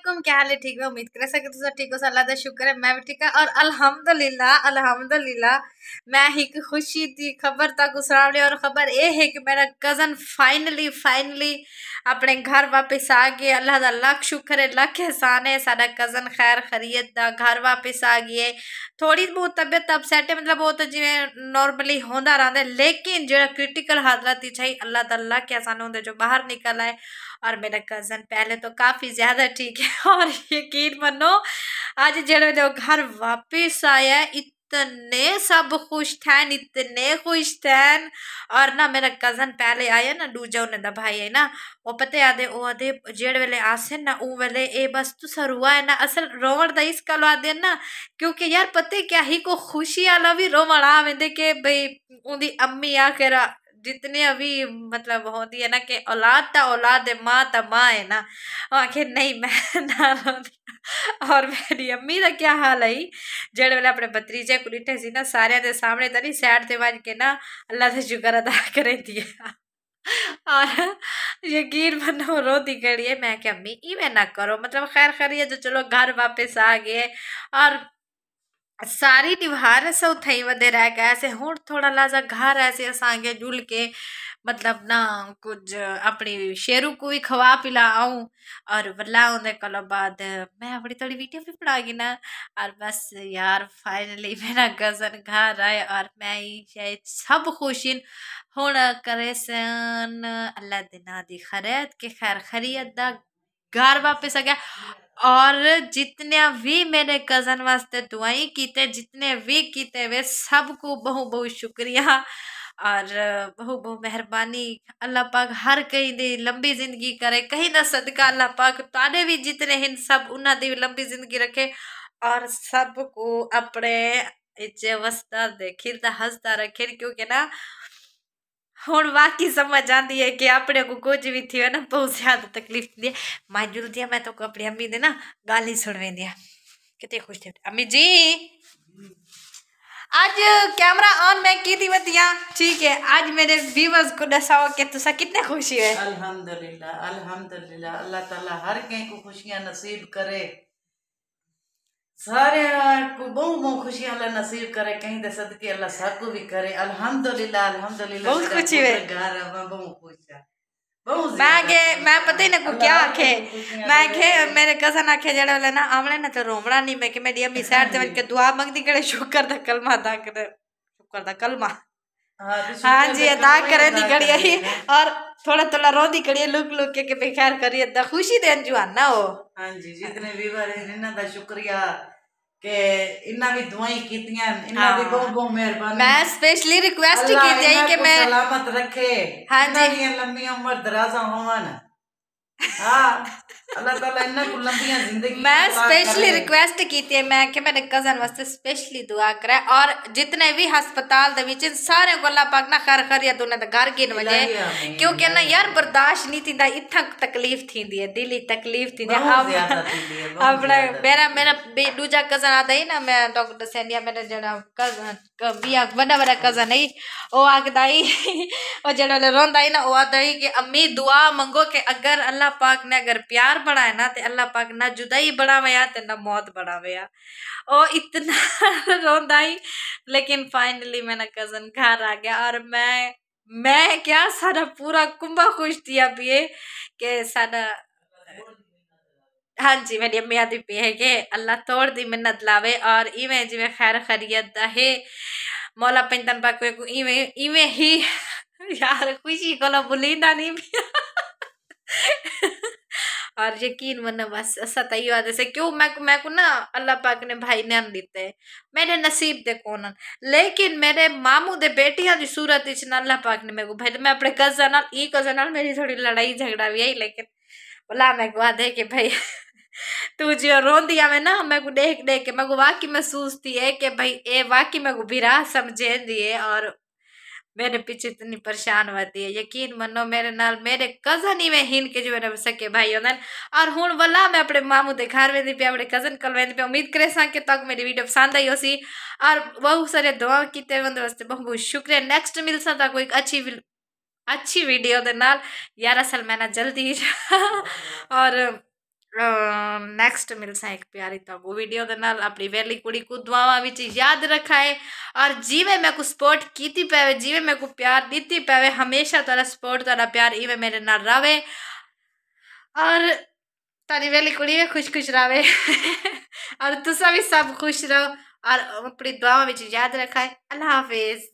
করে क्या हाल है ठीक है उम्मीद करे सके तुम ठीक हो अल्लाह का शुक्र है मैं भी ठीक है और अल्हम्दुलिल्लाह अल्हम्दुलिल्लाह मैं एक खुशी की खबर तक तो सुनाने और खबर ये है कि मेरा कज़न फाइनली फाइनली अपने घर वापस आ गए अल्लाह का लख शुक्र है लख एहसान है सारा कज़न खैर खरीयत का घर वापस आ गए थोड़ी बहुत तबीयत अपसैट है मतलब वो तो जिमें नॉर्मली होता रहा है लेकिन जो क्रिटिकल ही चाहिए अल्लाह तला के एहसान होंगे जो बाहर निकल आए और मेरा कज़न पहले तो काफ़ी ज़्यादा ठीक है और यकीन मनो आज जो घर वापस आया इतने सब खुश थे इतने खुश थे और ना मेरा कजन पहले आया ना दूजा उन्हें भाई है ना वो पते आदे वो आदे जेड़ वेले आसे ना ऊ वेले ए बस तू सरुआ है ना असल रोवड़ इस कल आदे ना क्योंकि यार पते क्या ही को खुशी आला भी रोवड़ आवेंदे के भाई उन्हें अम्मी आखिर जितने अभी मतलब होती है ना कि औलाद था औलाद है माँ था माँ है ना आखिर नहीं मैं ना और मेरी अम्मी का क्या हाल है जेड़े वेला अपने भतरीजे कुलीटे सी ना सारे के सामने तो नहीं सैड से बज के ना अल्लाह से शुक्र अदा करें दिए और यकीन मनो रो दी खड़ी है मैं क्या अम्मी इवें ना करो मतलब खैर खैर ये जो चलो घर वापस आ गए और सारी નિવાર सब થઈ વધે ગયા છે थोड़ा ला લાજા घर है છે સાંગે જુલ के मतलब ना कुछ अपनी शेरू को भी खवा पिला पिलाऊं और बल्ला उन्हें कल बाद मैं अपनी थोड़ी वीडियो भी बनाऊंगी ना और बस यार फाइनली मेरा गजन घर आए और मैं ही शायद सब खुशी हूँ करे सन अल्लाह दिना दी खरीद के खैर खरीद दा घर वापस आ गया और जितने भी मेरे कज़न वास्ते दुआई किते जितने भी किते वे सबको बहुत बहुत शुक्रिया और बहुत बहुत मेहरबानी अल्लाह पाक हर कहीं दी लंबी जिंदगी करे कहीं ना सदका अल्लाह पाक ताने भी जितने हैं सब उन्हें भी लंबी जिंदगी रखे और सबको अपने इच्छे वस्ता देखिल हंसता रखे क्योंकि ना हूँ ਹੁਣ ਵਾਕੀ ਸਮਝ ਆਂਦੀ ਹੈ ਕਿ ਆਪਣੇ ਕੋ ਕੁਝ ਵੀ ਥਿਓ ਨਾ ਬਹੁਤ ਜ਼ਿਆਦਾ ਤਕਲੀਫ ਦੀ ਮਾਂ ਜੁਲਦੀ ਮੈਂ ਤਾਂ ਕੋ ਆਪਣੀ ਅੰਮੀ ਦੇ ਨਾ ਗਾਲੀ ਸੁਣ ਵੇਂਦੀ ਆ कितने खुश थे अम्मी जी आज कैमरा ऑन मैं की थी बतिया ठीक है आज मेरे व्यूवर्स को दसाओ कि तुसा कितने खुशी है अल्हम्दुलिल्लाह अल्हम्दुलिल्लाह अल्लाह ताला हर कहीं को खुशियां नसीब करे सारे को बहुत बहुत खुशी अल्लाह नसीब करे कहीं दे सदके अल्लाह सबको भी करे अल्हम्दुलिल्लाह अल्हम्दुलिल्लाह बहुत खुशी है घर मैं बहुत खुश है मैं के मैं पता ही ना को क्या आखे मैं के मेरे कजन आखे जेड़ा वाला ना आमले ना तो रोमड़ा नहीं मैं के मेरी अम्मी शहर हाँ जवन के दुआ मांगदी कड़े शुक्र दा कलमा दा करे शुक्र दा कलमा हाँ, तो हाँ जी अदा करे दी करिए और थोड़ा थोड़ा रो दी करिए लुक लुक के, के बेकार करिए दा खुशी देन जुआन ना हो हाँ जी जितने भी हैं इन्ना दा शुक्रिया के इन्ना भी दुआई कीतियां इन्ना भी हाँ। बहुत बहुत मेहरबानी मैं स्पेशली रिक्वेस्ट की जाई कि मैं सलामत रखे हाँ जी लंबी उम्र दराजा होवन हाँ, मैं स्पेशली रिक्वेस्ट की थी दुआ करे और जितने भी हस्पताल दे बर्दाश्त नहीं थी दा दूजा कजन आदा डॉक्टर सेनिया कजन बड़ा बड़ा कजन है ना ओ अम्मी दुआ मंगो के अगर अल्लाह अल्लाह पाक ने अगर प्यार बढ़ाए ना तो अल्लाह पाक ना जुदाई बढ़ावे आ तो ना मौत बढ़ावे आ और इतना रोंदा ही लेकिन फाइनली मेरा कज़न घर आ गया और मैं मैं क्या सारा पूरा कुंभा खुश दिया पिए कि सारा हाँ जी मेरी अम्मी आदि पी है कि अल्लाह तोड़ दी मिन्नत लावे और इवें जिमें खैर खरीयत है मौला पिंदन पाक इवें इवें ही यार खुशी को बुलींदा नहीं पिया और यकीन मना बस सताई वादे से क्यों मैं मैं को ना अल्लाह पाक ने भाई ने दिते है मेरे नसीब दे कौन लेकिन मेरे मामू दे बेटियां की सूरत ना अल्लाह पाक ने मेरे को भाई मैं अपने कजन नाल ई कजन नाल मेरी थोड़ी लड़ाई झगड़ा भी आई लेकिन बोला मैं को आदे कि भाई तू जो रोंदी में ना मैं को देख देख के मैं को वाकई महसूस थी है कि भाई ए वाकई मैं को बिरा समझे दिए और मेरे पीछे इतनी परेशान होती है यकीन मनो मेरे नाल मेरे कजन ही में हिन के जो मेरे सके भाई नाल और हूँ वाला मैं अपने मामू के घर वेंदी पे अपने कजन कल वेंदी पे उम्मीद करे सा कि तक तो मेरी वीडियो पसंद आई सी और बहुत सारे दुआ किते उन वास्ते बहुत बहुत शुक्रिया नेक्स्ट मिल सकता कोई अच्छी अच्छी वीडियो के नाल यार असल मैं जल्दी और नेक्स्ट मिल सा एक प्यारी तो वीडियो के नाल अपनी वहली कुड़ी को दुआवा विच याद रखाए और जिवें मैं को सपोर्ट की पवे जिवें मैं को प्यार दीती पवे हमेशा तेरा सपोर्ट तेरा प्यार इवें मेरे नाल रवे और तारी वैली कुड़ी भी खुश खुश रवे और तुसा भी सब खुश रहो और अपनी दुआवा विच याद रखाए अल्लाह हाफिज़